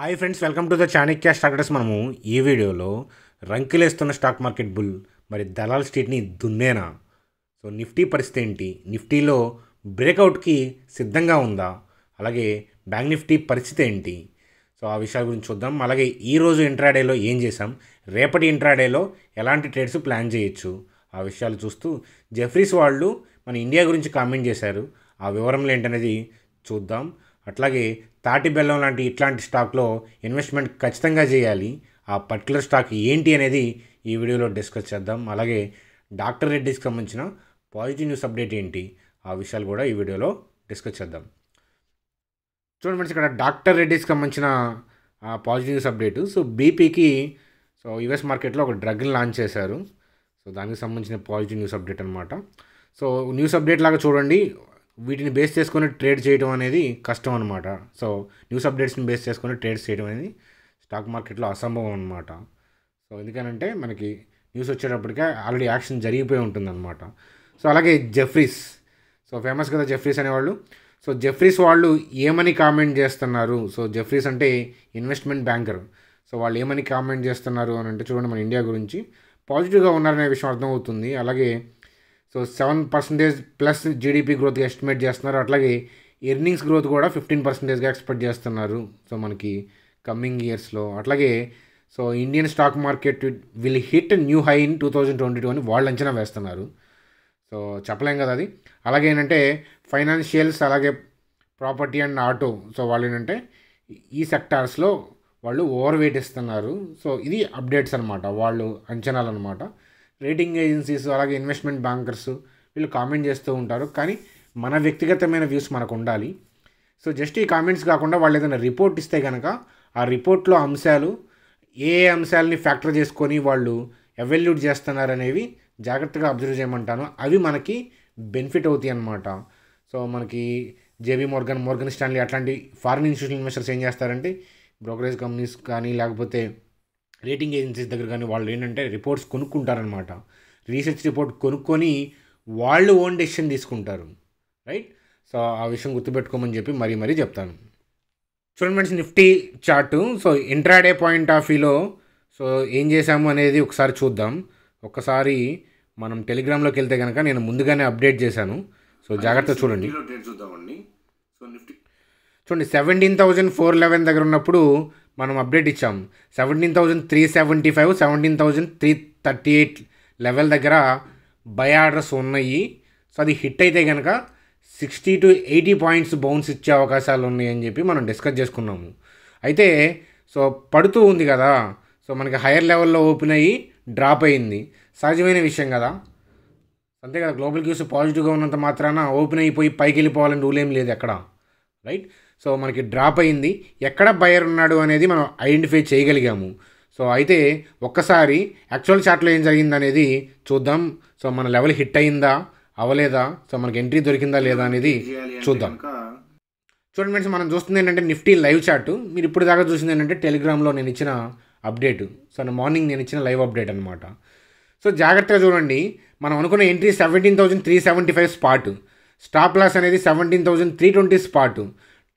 hi friends welcome to the Chanakya stock address మనము ఈ వీడియోలో రంకిలేస్తున్న స్టాక్ మార్కెట్ బుల్ మరి దలాల్ స్ట్రీట్ని దున్నేనా సో నిఫ్టీ పరిస్థితి ఏంటి నిఫ్టీలో బ్రేక్అవుట్కి సిద్ధంగా ఉందా అలాగే బ్యాంక్ నిఫ్టీ పరిస్థితి ఏంటి సో ఆ విషయాల గురించి చూద్దాం అలాగే ఈరోజు ఇంట్రాడేలో ఏం చేసాం రేపటి ఇంట్రాడేలో ఎలాంటి ట్రేడ్స్ ప్లాన్ చేయొచ్చు ఆ విషయాలు చూస్తూ జెఫ్రీస్ వాళ్ళు మన ఇండియా గురించి కామెంట్ చేశారు ఆ వివరంలో ఏంటనేది చూద్దాం అట్లాగే తాటి బెల్లం లాంటి ఇట్లాంటి స్టాక్లో ఇన్వెస్ట్మెంట్ ఖచ్చితంగా చేయాలి ఆ పర్టికులర్ స్టాక్ ఏంటి అనేది ఈ వీడియోలో డిస్కస్ చేద్దాం అలాగే డాక్టర్ రెడ్డికి సంబంధించిన పాజిటివ్ న్యూస్ అప్డేట్ ఏంటి ఆ విషయాలు కూడా ఈ వీడియోలో డిస్కస్ చేద్దాం చూడండి ఫ్రెండ్స్ ఇక్కడ డాక్టర్ రెడ్డికి సంబంధించిన పాజిటివ్ న్యూస్ అప్డేట్ సో బీపీకి సో యుఎస్ మార్కెట్లో ఒక డ్రగ్ని లాంచ్ చేశారు సో దానికి సంబంధించిన పాజిటివ్ న్యూస్ అప్డేట్ అనమాట సో న్యూస్ అప్డేట్ లాగా చూడండి వీటిని బేస్ చేసుకొని ట్రేడ్ చేయడం అనేది కష్టం అనమాట సో న్యూస్ అప్డేట్స్ని బేస్ చేసుకొని ట్రేడ్స్ చేయడం అనేది స్టాక్ మార్కెట్లో అసంభవం అనమాట సో ఎందుకనంటే మనకి న్యూస్ వచ్చేటప్పటికే ఆల్రెడీ యాక్షన్ జరిగిపోయి ఉంటుంది అనమాట సో అలాగే జెఫ్రీస్ సో ఫేమస్ కదా జెఫ్రీస్ అనేవాళ్ళు సో జెఫ్రీస్ వాళ్ళు ఏమని కామెంట్ చేస్తున్నారు సో జెఫ్రీస్ అంటే ఇన్వెస్ట్మెంట్ బ్యాంకర్ సో వాళ్ళు ఏమని కామెంట్ చేస్తున్నారు అని అంటే చూడండి మన ఇండియా గురించి పాజిటివ్గా ఉన్నారనే విషయం అర్థమవుతుంది అలాగే so seven percentage plus GDP గ్రోత్గా ఎస్టిమేట్ చేస్తున్నారు అట్లాగే ఎర్నింగ్స్ గ్రోత్ కూడా ఫిఫ్టీన్ పర్సెంటేజ్గా ఎక్స్పెక్ట్ చేస్తున్నారు సో మనకి కమ్మింగ్ ఇయర్స్లో అట్లాగే so Indian stock market will hit new high in two thousand twenty two అని వాళ్ళు అంచనా వేస్తున్నారు సో చెప్పలేం కదా అది అలాగే ఏంటంటే ఫైనాన్షియల్స్ అలాగే ప్రాపర్టీ అండ్ ఆటో సో వాళ్ళు ఏంటంటే ఈ సెక్టార్స్లో వాళ్ళు ఓవర్ వెయిట్ ఇస్తున్నారు సో ఇది అప్డేట్స్ అనమాట వాళ్ళు అంచనాలు అనమాట రేటింగ్ ఏజెన్సీస్ అలాగే ఇన్వెస్ట్మెంట్ బ్యాంకర్స్ వీళ్ళు కామెంట్ చేస్తూ ఉంటారు కానీ మన వ్యక్తిగతమైన వ్యూస్ మనకు ఉండాలి సో జస్ట్ ఈ కామెంట్స్ కాకుండా వాళ్ళు ఏదైనా రిపోర్ట్ ఇస్తే కనుక ఆ రిపోర్ట్లో అంశాలు ఏ ఏ అంశాలని ఫ్యాక్టర్ చేసుకొని వాళ్ళు ఎవల్యూట్ చేస్తున్నారనేవి జాగ్రత్తగా అబ్జర్వ్ చేయమంటాను అవి మనకి బెనిఫిట్ అవుతాయి అన్నమాట సో మనకి జేబీ మోర్గన్ మోర్గన్ స్టాన్లీ అట్లాంటి ఫారిన్ ఇన్స్టిట్యూషన్ ఇన్వెస్టర్స్ ఏం చేస్తారంటే బ్రోకరేజ్ కంపెనీస్ కానీ లేకపోతే రేటింగ్ ఏజెన్సీస్ దగ్గర కానీ వాళ్ళు ఏంటంటే రిపోర్ట్స్ కొనుక్కుంటారనమాట రీసెర్చ్ రిపోర్ట్ కొనుక్కొని వాళ్ళు ఓన్ డెసిషన్ తీసుకుంటారు రైట్ సో ఆ విషయం గుర్తుపెట్టుకోమని చెప్పి మరీ మరీ చెప్తాను చూడండి friends Nifty chart so intraday point of వ్యూలో సో ఏం చేశాము అనేది ఒకసారి చూద్దాం ఒకసారి మనం టెలిగ్రామ్లోకి వెళ్తే కనుక నేను ముందుగానే అప్డేట్ చేశాను సో జాగ్రత్త చూడండి చూడండి సెవెంటీన్ థౌజండ్ ఫోర్ లెవెన్ దగ్గర ఉన్నప్పుడు మనం అప్డేట్ ఇచ్చాము seventeen thousand three seventy five seventeen thousand three thirty eight level దగ్గర బై ఆర్డర్స్ ఉన్నాయి సో అది హిట్ అయితే కనుక sixty to eighty points bounce ఇచ్చే అవకాశాలు ఉన్నాయని చెప్పి మనం డిస్కస్ చేసుకున్నాము అయితే సో పడుతూ ఉంది కదా సో మనకి హైయర్ లెవెల్లో ఓపెన్ అయ్యి డ్రాప్ అయింది సహజమైన విషయం కదా అంతే కదా గ్లోబల్ క్యూస్ పాజిటివ్గా ఉన్నంత మాత్రాన ఓపెన్ అయిపోయి పైకి వెళ్ళిపోవాలని రూల్ ఏం లేదు అక్కడ రైట్ సో మనకి డ్రాప్ అయింది ఎక్కడ బయర్ ఉన్నాడు అనేది మనం ఐడెంటిఫై చేయగలిగాము సో అయితే ఒక్కసారి యాక్చువల్ చాట్లో ఏం జరిగింది అనేది చూద్దాం సో మన లెవెల్ హిట్ అయిందా అవ్వలేదా సో మనకి ఎంట్రీ దొరికిందా లేదా అనేది చూద్దాం చూడండి ఫ్రెండ్స్ మనం చూస్తుంది ఏంటంటే నిఫ్టీ లైవ్ చార్ట్ మీరు ఇప్పుడు దాకా చూసింది ఏంటంటే టెలిగ్రామ్లో నేను ఇచ్చిన అప్డేట్ సో మార్నింగ్ నేను ఇచ్చిన లైవ్ అప్డేట్ అనమాట సో జాగ్రత్తగా చూడండి మనం అనుకున్న entry seventeen thousand three seventy five spot stop loss అనేది seventeen thousand three twenty spot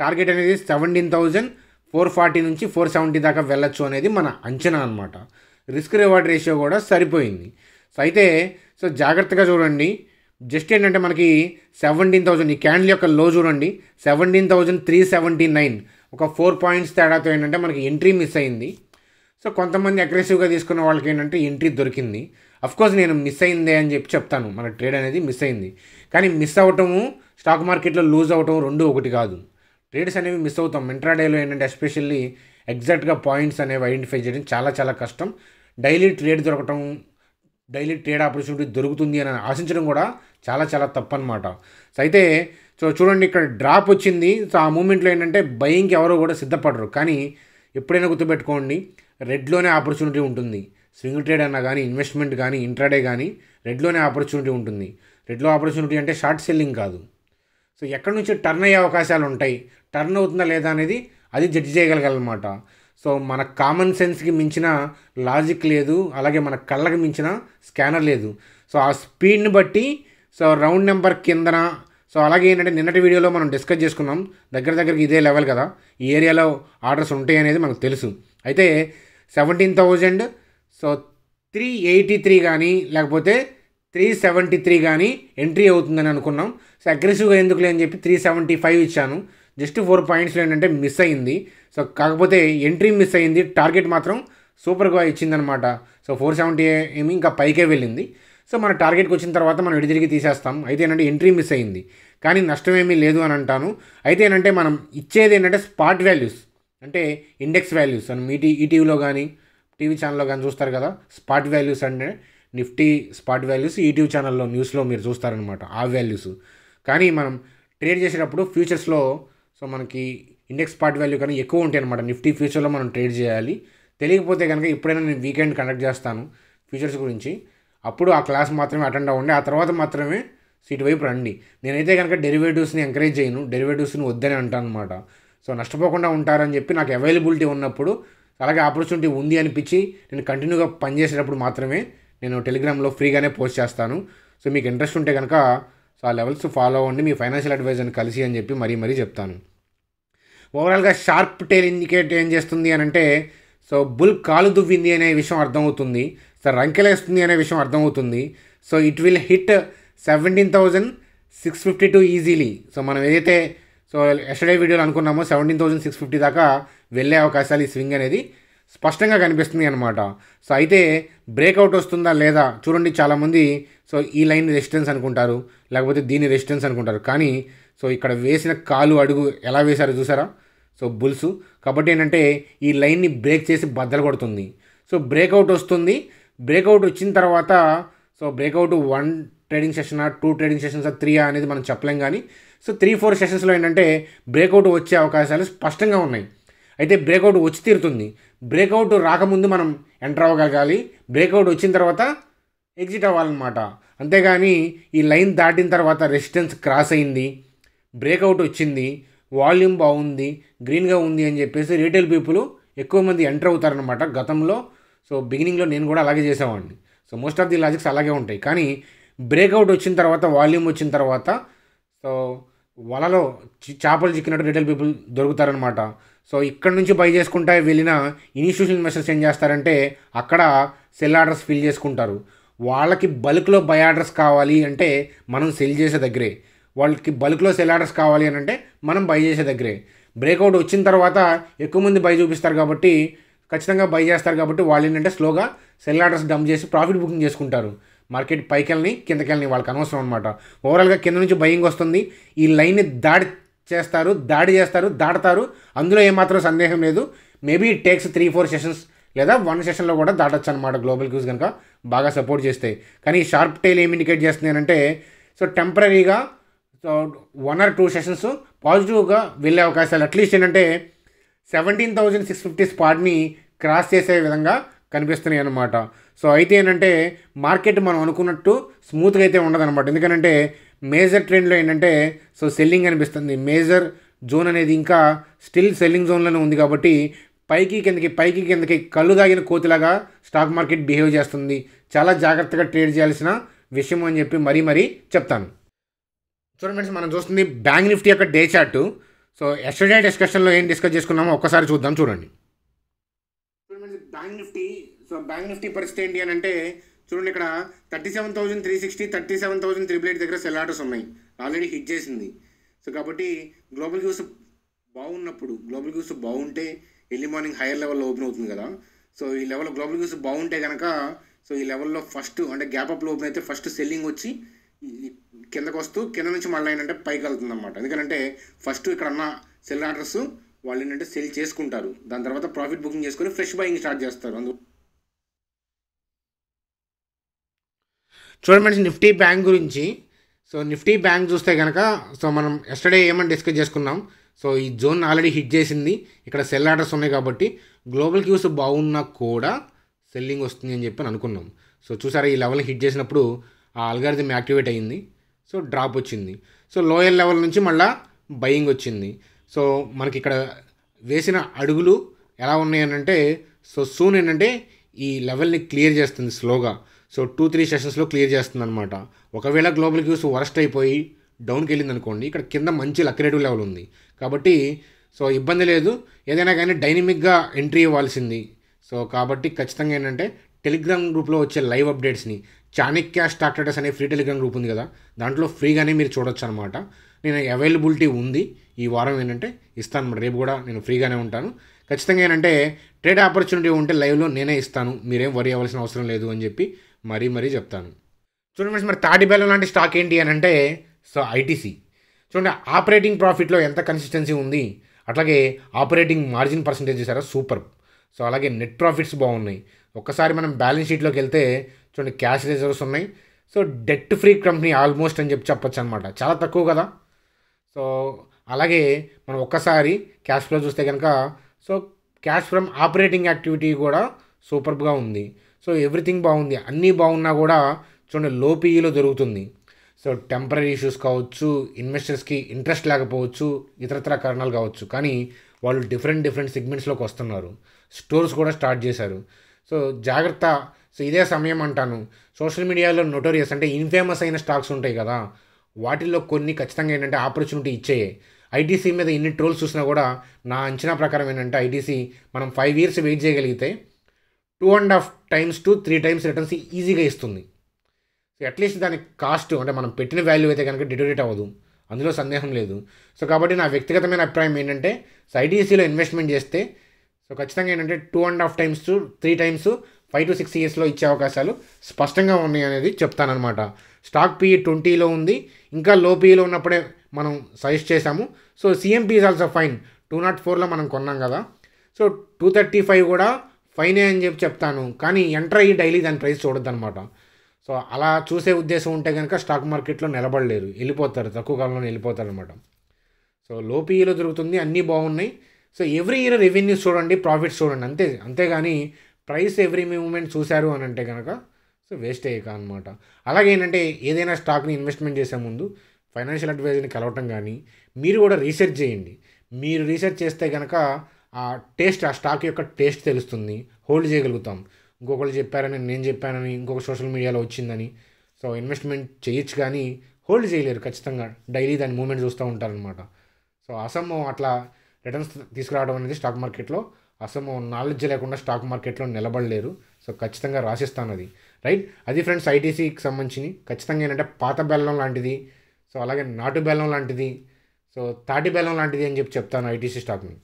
target అనేది సెవెంటీన్ థౌజండ్ ఫోర్ ఫార్టీ నుంచి ఫోర్ సెవెంటీ దాకా వెళ్ళొచ్చు అనేది మన అంచనా అనమాట రిస్క్ రివార్డ్ రేషియో కూడా సరిపోయింది సో అయితే సో జాగ్రత్తగా చూడండి జస్ట్ ఏంటంటే మనకి సెవెంటీన్ థౌజండ్ ఈ క్యాండిల్ యొక్క లో చూడండి seventeen thousand three seventy nine ఒక ఫోర్ పాయింట్స్ తేడాతో ఏంటంటే మనకి ఎంట్రీ మిస్ అయింది సో కొంతమంది అగ్రెసివ్గా తీసుకున్న వాళ్ళకి ఏంటంటే ఎంట్రీ దొరికింది కోర్స్ నేను మిస్ అయిందే అని చెప్పి చెప్తాను మన ట్రేడ్ అనేది మిస్ అయింది కానీ మిస్ అవ్వటము స్టాక్ మార్కెట్లో లూజ్ అవ్వటం రెండు ఒకటి కాదు రీడ్స్ అనేవి మిస్ అవుతాం ఇంట్రాడేలో ఏంటంటే ఎస్పెషల్లీ ఎగ్జాక్ట్గా పాయింట్స్ అనేవి ఐడెంటిఫై చేయడం చాలా చాలా కష్టం డైలీ ట్రేడ్ దొరకటం డైలీ ట్రేడ్ ఆపర్చునిటీ దొరుకుతుంది అని ఆశించడం కూడా చాలా చాలా తప్పనమాట సో అయితే సో చూడండి ఇక్కడ డ్రాప్ వచ్చింది సో ఆ మూమెంట్లో ఏంటంటే బయింగ్కి ఎవరో కూడా సిద్ధపడరు కానీ ఎప్పుడైనా గుర్తుపెట్టుకోండి రెడ్లోనే ఆపర్చునిటీ ఉంటుంది స్వింగ్ ట్రేడ్ అన్నా కానీ ఇన్వెస్ట్మెంట్ కానీ ఇంట్రాడే కానీ రెడ్లోనే ఆపర్చునిటీ ఉంటుంది రెడ్లో ఆపర్చునిటీ అంటే షార్ట్ సెల్లింగ్ కాదు సో ఎక్కడి నుంచి టర్న్ అయ్యే అవకాశాలు ఉంటాయి టర్న్ అవుతుందా లేదా అనేది అది జడ్జి చేయగలగాలన్నమాట సో మన కామన్ సెన్స్కి మించిన లాజిక్ లేదు అలాగే మన కళ్ళకి మించిన స్కానర్ లేదు సో ఆ స్పీడ్ని బట్టి సో రౌండ్ నెంబర్ కిందన సో అలాగే ఏంటంటే నిన్నటి వీడియోలో మనం డిస్కస్ చేసుకున్నాం దగ్గర దగ్గరికి ఇదే లెవెల్ కదా ఈ ఏరియాలో ఆర్డర్స్ ఉంటాయి అనేది మనకు తెలుసు అయితే seventeen thousand so three eighty three కానీ లేకపోతే త్రీ సెవెంటీ త్రీ కానీ ఎంట్రీ అవుతుందని అనుకున్నాం సో అగ్రెసివ్గా ఎందుకు లేని చెప్పి త్రీ సెవెంటీ ఫైవ్ ఇచ్చాను జస్ట్ ఫోర్ పాయింట్స్లో ఏంటంటే మిస్ అయ్యింది సో కాకపోతే ఎంట్రీ మిస్ అయ్యింది టార్గెట్ మాత్రం సూపర్గా ఇచ్చిందనమాట సో ఫోర్ సెవెంటీ ఏమి ఇంకా పైకే వెళ్ళింది సో మన టార్గెట్కి వచ్చిన తర్వాత మనం ఇటు తిరిగి తీసేస్తాం అయితే ఏంటంటే ఎంట్రీ మిస్ అయ్యింది కానీ నష్టం ఏమీ లేదు అని అంటాను అయితే ఏంటంటే మనం ఇచ్చేది ఏంటంటే స్పాట్ వాల్యూస్ అంటే ఇండెక్స్ వాల్యూస్ అని ఈటీ ఈటీవీలో కానీ టీవీ ఛానల్లో కానీ చూస్తారు కదా స్పాట్ వాల్యూస్ అంటే నిఫ్టీ స్పాట్ వాల్యూస్ యూట్యూబ్ ఛానల్లో న్యూస్లో మీరు చూస్తారనమాట ఆ వాల్యూస్ కానీ మనం ట్రేడ్ చేసేటప్పుడు ఫ్యూచర్స్లో సో మనకి ఇండెక్స్ స్పాట్ వాల్యూ కానీ ఎక్కువ ఉంటాయి అనమాట నిఫ్టీ ఫ్యూచర్లో మనం ట్రేడ్ చేయాలి తెలియకపోతే కనుక ఎప్పుడైనా నేను వీకెండ్ కండక్ట్ చేస్తాను ఫ్యూచర్స్ గురించి అప్పుడు ఆ క్లాస్ మాత్రమే అటెండ్ అవ్వండి ఆ తర్వాత మాత్రమే సీట్ వైపు రండి నేనైతే కనుక డెరివేటివ్స్ని ఎంకరేజ్ చేయను డెరివేటివ్స్ని వద్దని అంటాను అనమాట సో నష్టపోకుండా ఉంటారని చెప్పి నాకు అవైలబిలిటీ ఉన్నప్పుడు అలాగే ఆపర్చునిటీ ఉంది అనిపించి నేను కంటిన్యూగా పనిచేసేటప్పుడు మాత్రమే నేను టెలిగ్రామ్లో ఫ్రీగానే పోస్ట్ చేస్తాను సో మీకు ఇంట్రెస్ట్ ఉంటే కనుక సో ఆ లెవెల్స్ ఫాలో అవ్వండి మీ ఫైనాన్షియల్ అడ్వైజర్ని కలిసి అని చెప్పి మరీ మరీ చెప్తాను ఓవరాల్గా షార్ప్ టెయిల్ ఇండికేట్ ఏం చేస్తుంది అని అంటే సో బుల్ కాలు దువ్వింది అనే విషయం అర్థమవుతుంది సో రంకెలేస్తుంది అనే విషయం అర్థమవుతుంది so it will hit seventeen thousand six fifty two easily so మనం ఏదైతే సో ఎస్టర్డే వీడియోలో అనుకున్నామో సెవెంటీన్ థౌసండ్ సిక్స్ ఫిఫ్టీ దాకా వెళ్ళే అవకాశాలు ఈ స్వింగ్ అనేది స్పష్టంగా కనిపిస్తుంది అనమాట సో అయితే బ్రేక్అవుట్ వస్తుందా లేదా చూడండి చాలామంది సో ఈ లైన్ రెసిస్టెన్స్ అనుకుంటారు లేకపోతే దీని రెసిస్టెన్స్ అనుకుంటారు కానీ సో ఇక్కడ వేసిన కాలు అడుగు ఎలా వేశారు చూసారా సో బుల్స్ కాబట్టి ఏంటంటే ఈ లైన్ని బ్రేక్ చేసి బద్దలు కొడుతుంది సో బ్రేక్అవుట్ వస్తుంది బ్రేక్అవుట్ వచ్చిన తర్వాత సో బ్రేక్అవుట్ వన్ ట్రేడింగ్ సెషనా టూ ట్రేడింగ్ సెషన్సా త్రీయా అనేది మనం చెప్పలేం కానీ సో త్రీ ఫోర్ సెషన్స్లో ఏంటంటే బ్రేక్అవుట్ వచ్చే అవకాశాలు స్పష్టంగా ఉన్నాయి అయితే బ్రేక్అవుట్ వచ్చి తీరుతుంది బ్రేక్అవుట్ రాకముందు మనం ఎంటర్ అవ్వగలగాలి బ్రేక్అవుట్ వచ్చిన తర్వాత ఎగ్జిట్ అవ్వాలన్నమాట అంతేగాని ఈ లైన్ దాటిన తర్వాత రెసిస్టెన్స్ క్రాస్ అయింది బ్రేక్అవుట్ వచ్చింది వాల్యూమ్ బాగుంది గ్రీన్గా ఉంది అని చెప్పేసి రీటైల్ పీపుల్ ఎక్కువ మంది ఎంటర్ అవుతారనమాట గతంలో సో బిగినింగ్లో నేను కూడా అలాగే చేసేవాడిని so most of the logics అలాగే ఉంటాయి కానీ బ్రేక్అవుట్ వచ్చిన తర్వాత వాల్యూమ్ వచ్చిన తర్వాత సో వలలో చేపలు చిక్కినట్టు రిటైల్ పీపుల్ దొరుకుతారనమాట సో ఇక్కడ నుంచి బై చేసుకుంటా వెళ్ళిన ఇన్స్టిట్యూషన్ ఇన్వెస్టర్స్ ఏం చేస్తారంటే అక్కడ సెల్ ఆర్డర్స్ ఫిల్ చేసుకుంటారు వాళ్ళకి బల్క్లో బై ఆర్డర్స్ కావాలి అంటే మనం సెల్ చేసే దగ్గరే వాళ్ళకి బల్క్లో సెల్ ఆర్డర్స్ కావాలి అని అంటే మనం బై చేసే దగ్గరే బ్రేక్అవుట్ వచ్చిన తర్వాత ఎక్కువ మంది బై చూపిస్తారు కాబట్టి ఖచ్చితంగా బై చేస్తారు కాబట్టి వాళ్ళు ఏంటంటే స్లోగా సెల్ ఆర్డర్స్ డంప్ చేసి ప్రాఫిట్ బుకింగ్ చేసుకుంటారు మార్కెట్ పైకెళ్ళని కిందకెళ్ళని వాళ్ళకి అనవసరం అనమాట ఓవరాల్గా కింద నుంచి భయంగా వస్తుంది ఈ లైన్ని దాడి చేస్తారు దాడి చేస్తారు దాటుతారు అందులో ఏమాత్రం సందేహం లేదు maybe takes three four sessions లేదా వన్ సెషన్లో కూడా దాటొచ్చు అనమాట గ్లోబల్ క్యూస్ కనుక బాగా సపోర్ట్ చేస్తాయి కానీ షార్ప్ టైల్ ఏమి ఇండికేట్ చేస్తున్నానంటే సో టెంపరీగా so one or two sessions పాజిటివ్గా వెళ్ళే అవకాశాలు అట్లీస్ట్ ఏంటంటే సెవెంటీన్ థౌజండ్ సిక్స్ ఫిఫ్టీ స్పాట్ని క్రాస్ చేసే విధంగా కనిపిస్తున్నాయి అనమాట సో అయితే ఏంటంటే మార్కెట్ మనం అనుకున్నట్టు స్మూత్గా అయితే అనమాట ఎందుకంటే మేజర్ ట్రెండ్లో ఏంటంటే సో సెల్లింగ్ అనిపిస్తుంది మేజర్ జోన్ అనేది ఇంకా స్టిల్ సెల్లింగ్ జోన్లోనే ఉంది కాబట్టి పైకి కిందకి పైకి కిందకి కళ్ళు దాగిన కోతిలాగా స్టాక్ మార్కెట్ బిహేవ్ చేస్తుంది చాలా జాగ్రత్తగా ట్రేడ్ చేయాల్సిన విషయం అని చెప్పి మరీ మరీ చెప్తాను చూడండి ఫ్రెండ్స్ మనం చూస్తుంది బ్యాంక్ నిఫ్టీ యొక్క డే చార్ట్ సో ఎస్టర్డే డిస్కషన్లో ఏం డిస్కస్ చేసుకున్నామో ఒక్కసారి చూద్దాం చూడండి bank Nifty so bank Nifty పరిస్థితి ఏంటి అని అంటే చూడండి ఇక్కడ thirty seven thousand three sixty thirty seven thousand triple eight దగ్గర సెల్ ఆర్డర్స్ ఉన్నాయి ఆల్రెడీ హిట్ చేసింది సో కాబట్టి గ్లోబల్ గ్యూస్ బాగున్నప్పుడు గ్లోబల్ గ్యూస్ బాగుంటే ఎర్లీ మార్నింగ్ హైయర్ లెవెల్లో ఓపెన్ అవుతుంది కదా సో ఈ లెవెల్ గ్లోబల్ గ్యూస్ బాగుంటే కనుక సో ఈ లెవెల్లో ఫస్ట్ అంటే గ్యాప్ అప్లో ఓపెన్ అయితే ఫస్ట్ సెల్లింగ్ వచ్చి కిందకు వస్తూ కింద నుంచి మళ్ళీ ఏంటంటే పైకి వెళ్తుంది అనమాట ఎందుకంటే ఫస్ట్ ఇక్కడ ఉన్న సెల్ ఆర్డర్స్ వాళ్ళు ఏంటంటే సెల్ చేసుకుంటారు దాని తర్వాత ప్రాఫిట్ బుకింగ్ చేసుకొని ఫ్రెష్ బయింగ్ స్టార్ట్ చేస్తారు అందుకు చూడండి ఫ్రెండ్స్ నిఫ్టీ బ్యాంక్ గురించి సో నిఫ్టీ బ్యాంక్ చూస్తే కనుక సో మనం ఎస్టర్డే ఏమని డిస్కస్ చేసుకున్నాం సో ఈ జోన్ ఆల్రెడీ హిట్ చేసింది ఇక్కడ సెల్ ఆర్డర్స్ ఉన్నాయి కాబట్టి గ్లోబల్ క్యూస్ బాగున్నా కూడా సెల్లింగ్ వస్తుంది అని చెప్పి అనుకున్నాం సో చూసారా ఈ లెవెల్ని హిట్ చేసినప్పుడు ఆ అల్గారిథం యాక్టివేట్ అయ్యింది సో డ్రాప్ వచ్చింది సో లోయర్ లెవెల్ నుంచి మళ్ళీ బయింగ్ వచ్చింది సో మనకి ఇక్కడ వేసిన అడుగులు ఎలా ఉన్నాయనంటే సో సూన్ ఏంటంటే ఈ లెవెల్ని క్లియర్ చేస్తుంది స్లోగా సో టూ త్రీ సెషన్స్లో క్లియర్ చేస్తుంది అనమాట ఒకవేళ గ్లోబల్ క్యూస్ వరస్ట్ అయిపోయి డౌన్కి వెళ్ళింది అనుకోండి ఇక్కడ కింద మంచి లక్రేటివ్ లెవెల్ ఉంది కాబట్టి సో ఇబ్బంది లేదు ఏదైనా కానీ డైనమిక్గా ఎంట్రీ ఇవ్వాల్సింది సో కాబట్టి ఖచ్చితంగా ఏంటంటే టెలిగ్రామ్ గ్రూప్లో వచ్చే లైవ్ అప్డేట్స్ని చానిక్ స్టాక్ అనే ఫ్రీ టెలిగ్రామ్ గ్రూప్ ఉంది కదా దాంట్లో ఫ్రీగానే మీరు చూడొచ్చు అనమాట నేను అవైలబిలిటీ ఉంది ఈ వారం ఏంటంటే ఇస్తాను అనమాట రేపు కూడా నేను ఫ్రీగానే ఉంటాను ఖచ్చితంగా ఏంటంటే ట్రేడ్ ఆపర్చునిటీ ఉంటే లైవ్లో నేనే ఇస్తాను మీరేం వరి అవ్వాల్సిన అవసరం లేదు అని చెప్పి మరీ మరీ చెప్తాను చూడండి ఫ్రెండ్స్ మరి తాటిబెల్లం లాంటి స్టాక్ ఏంటి అని అంటే సో ఐటీసీ చూడండి ఆపరేటింగ్ ప్రాఫిట్లో ఎంత కన్సిస్టెన్సీ ఉంది అట్లాగే ఆపరేటింగ్ మార్జిన్ పర్సంటేజ్ చేశారా సూపర్ సో అలాగే నెట్ ప్రాఫిట్స్ బాగున్నాయి ఒక్కసారి మనం బ్యాలెన్స్ షీట్లోకి వెళ్తే చూడండి క్యాష్ రిజర్వ్స్ ఉన్నాయి so debt free company almost అని చెప్పి చెప్పొచ్చు అనమాట చాలా తక్కువ కదా సో అలాగే మనం ఒక్కసారి క్యాష్ ఫ్లో చూస్తే కనుక so cash from operating activity కూడా సూపర్గా ఉంది సో ఎవ్రీథింగ్ బాగుంది అన్నీ బాగున్నా కూడా చూడండి లోపీలో దొరుకుతుంది సో టెంపరీ ఇష్యూస్ కావచ్చు ఇన్వెస్టర్స్కి ఇంట్రెస్ట్ లేకపోవచ్చు ఇతరతర కారణాలు కావచ్చు కానీ వాళ్ళు డిఫరెంట్ డిఫరెంట్ సెగ్మెంట్స్లోకి వస్తున్నారు స్టోర్స్ కూడా స్టార్ట్ చేశారు సో జాగ్రత్త సో ఇదే సమయం అంటాను సోషల్ మీడియాలో నోటోరియస్ అంటే ఇన్ఫేమస్ అయిన స్టాక్స్ ఉంటాయి కదా వాటిల్లో కొన్ని ఖచ్చితంగా ఏంటంటే ఆపర్చునిటీ ఇచ్చేయే ఐటీసీ మీద ఎన్ని ట్రోల్స్ చూసినా కూడా నా అంచనా ప్రకారం ఏంటంటే ఐటీసీ మనం ఫైవ్ ఇయర్స్ వెయిట్ చేయగలిగితే two and half times to three times returns ఈజీగా ఇస్తుంది సో అట్లీస్ట్ దాని కాస్ట్ అంటే మనం పెట్టిన వాల్యూ అయితే కనుక డిటోరేట్ అవ్వదు అందులో సందేహం లేదు సో కాబట్టి నా వ్యక్తిగతమైన అభిప్రాయం ఏంటంటే సో ఇన్వెస్ట్మెంట్ చేస్తే సో ఖచ్చితంగా ఏంటంటే two and half times to three times five to six ఇయర్స్లో ఇచ్చే అవకాశాలు స్పష్టంగా ఉన్నాయి అనేది చెప్తానమాట స్టాక్ పీఈ ట్వంటీలో e ఉంది ఇంకా e లో పీఈలో ఉన్నప్పుడే మనం సజెస్ట్ చేశాము so CMP is also fine two nought ఫోర్లో మనం కొన్నాం కదా సో టూ థర్టీ ఫైవ్ కూడా ఫైనే అని చెప్పి చెప్తాను కానీ ఎంటర్ అయ్యి డైలీ దాని ప్రైస్ అనమాట సో అలా చూసే ఉద్దేశం ఉంటే కనుక స్టాక్ మార్కెట్లో నిలబడలేరు వెళ్ళిపోతారు తక్కువ కాలంలో వెళ్ళిపోతారు అనమాట సో లోపీలో దొరుకుతుంది అన్నీ బాగున్నాయి సో ఎవ్రీ ఇయర్ రెవెన్యూస్ చూడండి ప్రాఫిట్స్ చూడండి అంతే అంతేగాని ప్రైస్ ఎవ్రీ మూమెంట్ చూశారు అని అంటే కనుక సో వేస్ట్ అయ్యాక అనమాట ఏంటంటే ఏదైనా స్టాక్ని ఇన్వెస్ట్మెంట్ చేసే ముందు ఫైనాన్షియల్ అడ్వైజర్ని కలవటం కానీ మీరు కూడా రీసెర్చ్ చేయండి మీరు రీసెర్చ్ చేస్తే కనుక ఆ టేస్ట్ ఆ స్టాక్ యొక్క టేస్ట్ తెలుస్తుంది హోల్డ్ చేయగలుగుతాం ఇంకొకళ్ళు చెప్పారని నేను చెప్పానని ఇంకొక సోషల్ మీడియాలో వచ్చిందని సో ఇన్వెస్ట్మెంట్ చేయొచ్చు కానీ హోల్డ్ చేయలేరు ఖచ్చితంగా డైలీ దాని మూమెంట్ చూస్తూ ఉంటారనమాట సో అసంభవం అట్లా రిటర్న్స్ తీసుకురావడం అనేది స్టాక్ మార్కెట్లో అసంభవం నాలెడ్జ్ లేకుండా స్టాక్ మార్కెట్లో నిలబడలేరు సో ఖచ్చితంగా రాసిస్తాను అది రైట్ అది ఫ్రెండ్స్ ఐటీసీకి సంబంధించి ఖచ్చితంగా ఏంటంటే పాత బెల్లం లాంటిది సో అలాగే నాటు బెల్లం లాంటిది సో తాటి బెల్లం లాంటిది అని చెప్పి చెప్తాను ఐటీసీ స్టాక్ని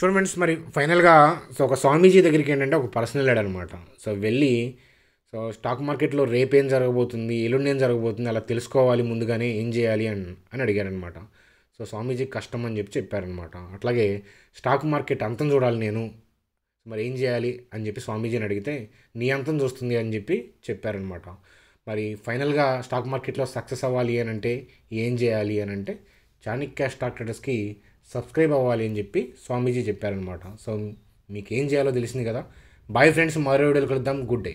చూడండి ఫ్రెండ్స్ మరి ఫైనల్గా సో ఒక స్వామీజీ దగ్గరికి ఏంటంటే ఒక పర్సనల్ లెడ్ అనమాట సో వెళ్ళి సో స్టాక్ మార్కెట్లో రేపు ఏం జరగబోతుంది ఎల్లుండి ఏం జరగబోతుంది అలా తెలుసుకోవాలి ముందుగానే ఏం చేయాలి అని అని అడిగారనమాట సో స్వామీజీ కష్టం అని చెప్పి చెప్పారనమాట అట్లాగే స్టాక్ మార్కెట్ అంతం చూడాలి నేను మరి ఏం చేయాలి అని చెప్పి స్వామీజీని అడిగితే నీ అంతం చూస్తుంది అని చెప్పి చెప్పారనమాట మరి ఫైనల్గా స్టాక్ మార్కెట్లో సక్సెస్ అవ్వాలి అని అంటే ఏం చేయాలి అని అంటే చాణిక్య స్టాక్ ట్రేడర్స్కి సబ్స్క్రైబ్ అవ్వాలి అని చెప్పి స్వామీజీ చెప్పారనమాట సో మీకు ఏం చేయాలో తెలిసింది కదా బాయ్ ఫ్రెండ్స్ మరో వీడియోలు కలుద్దాం గుడ్ డే